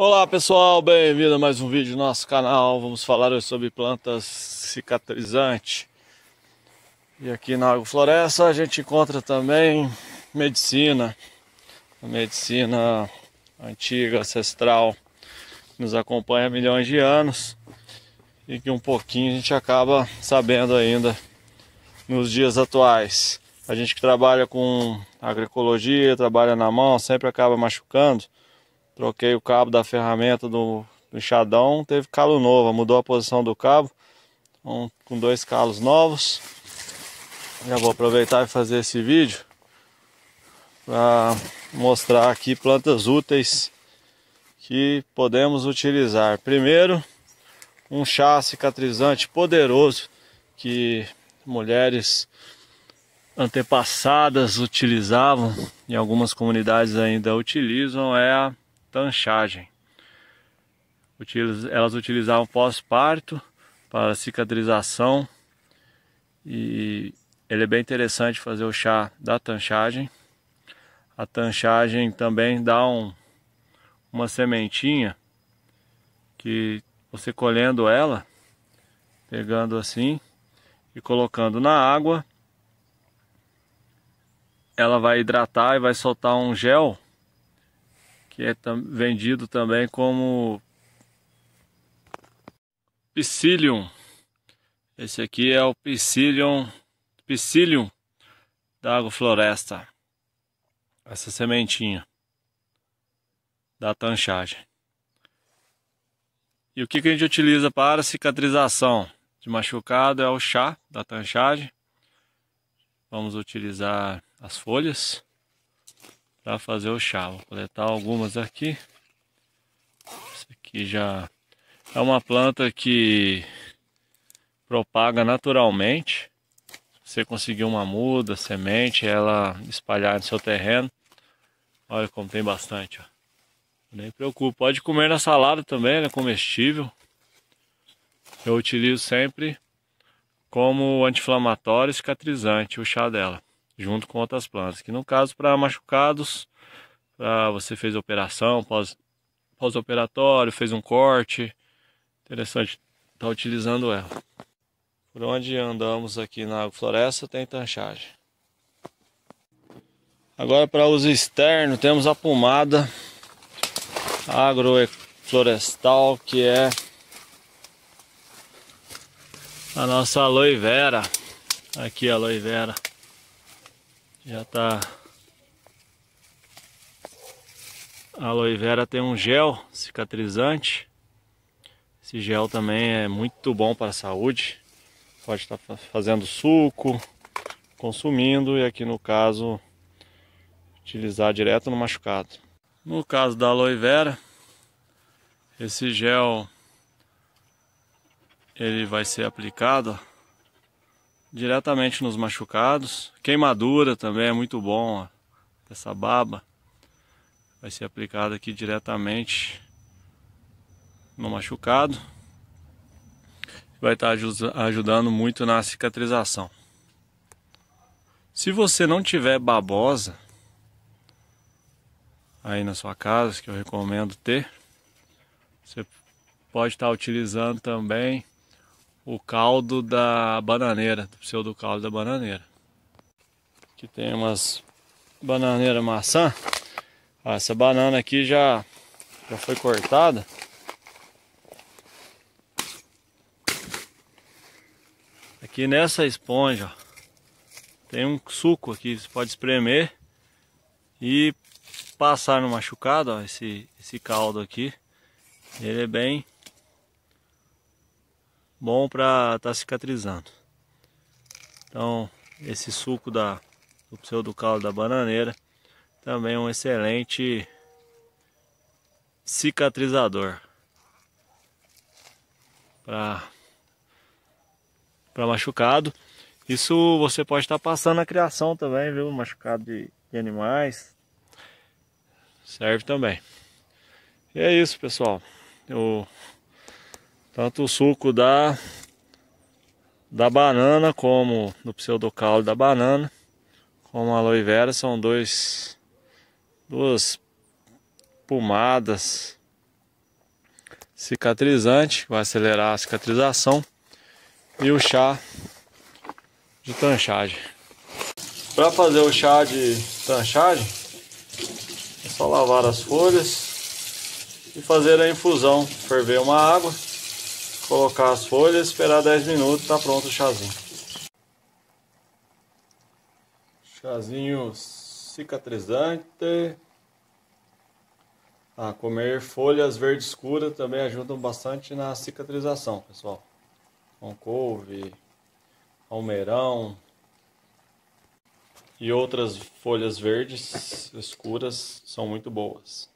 Olá pessoal, bem-vindo a mais um vídeo do nosso canal. Vamos falar hoje sobre plantas cicatrizantes. E aqui na agrofloresta a gente encontra também medicina, medicina antiga, ancestral, que nos acompanha há milhões de anos e que um pouquinho a gente acaba sabendo ainda nos dias atuais. A gente que trabalha com agroecologia, trabalha na mão, sempre acaba machucando Troquei o cabo da ferramenta do, do enxadão, teve calo novo, mudou a posição do cabo, um, com dois calos novos. Já vou aproveitar e fazer esse vídeo para mostrar aqui plantas úteis que podemos utilizar. Primeiro, um chá cicatrizante poderoso que mulheres antepassadas utilizavam e algumas comunidades ainda utilizam é a tanchagem. Elas utilizavam pós-parto para cicatrização e ele é bem interessante fazer o chá da tanchagem. A tanchagem também dá um, uma sementinha que você colhendo ela, pegando assim e colocando na água, ela vai hidratar e vai soltar um gel que é vendido também como Psyllium. Esse aqui é o Psyllium, Psyllium da agrofloresta. Essa sementinha da tanchagem. E o que, que a gente utiliza para cicatrização de machucado é o chá da tanchagem. Vamos utilizar as folhas para fazer o chá. Vou coletar algumas aqui. Essa aqui já é uma planta que propaga naturalmente. Se você conseguir uma muda, semente, ela espalhar no seu terreno. Olha como tem bastante, ó. Nem preocupa, pode comer na salada também, ela é né? comestível. Eu utilizo sempre como anti-inflamatório e cicatrizante o chá dela junto com outras plantas. Que no caso, para machucados, pra você fez operação, pós-operatório, pós fez um corte. Interessante estar tá utilizando ela. Por onde andamos aqui na floresta tem tranchagem. Agora para uso externo temos a pomada agroflorestal que é a nossa aloe vera. Aqui a aloe vera já tá. A aloe vera tem um gel cicatrizante. Esse gel também é muito bom para a saúde. Pode estar tá fazendo suco, consumindo e aqui no caso utilizar direto no machucado. No caso da aloe vera, esse gel ele vai ser aplicado diretamente nos machucados. Queimadura também é muito bom, ó. essa baba vai ser aplicada aqui diretamente no machucado. Vai estar tá ajudando muito na cicatrização. Se você não tiver babosa aí na sua casa, que eu recomendo ter, você pode estar tá utilizando também o caldo da bananeira, do pseudo caldo da bananeira. Aqui tem umas bananeira maçã. Ó, ah, essa banana aqui já, já foi cortada. Aqui nessa esponja ó, tem um suco aqui, você pode espremer e passar no machucado, ó, esse, esse caldo aqui. Ele é bem bom para estar tá cicatrizando. Então, esse suco da, do pseudo caldo da bananeira também é um excelente cicatrizador para para machucado. Isso você pode estar tá passando a criação também, viu? Machucado de, de animais. Serve também. E é isso, pessoal. Eu tanto o suco da, da banana como do pseudocaulo da banana, como a aloe vera, são dois, duas pomadas cicatrizante, vai acelerar a cicatrização, e o chá de tanchagem. Para fazer o chá de tanchagem, é só lavar as folhas e fazer a infusão, ferver uma água colocar as folhas, esperar 10 minutos, tá pronto o chazinho. Chazinho cicatrizante. Ah, comer folhas verde escura também ajudam bastante na cicatrização, pessoal. Com couve, almeirão e outras folhas verdes escuras são muito boas.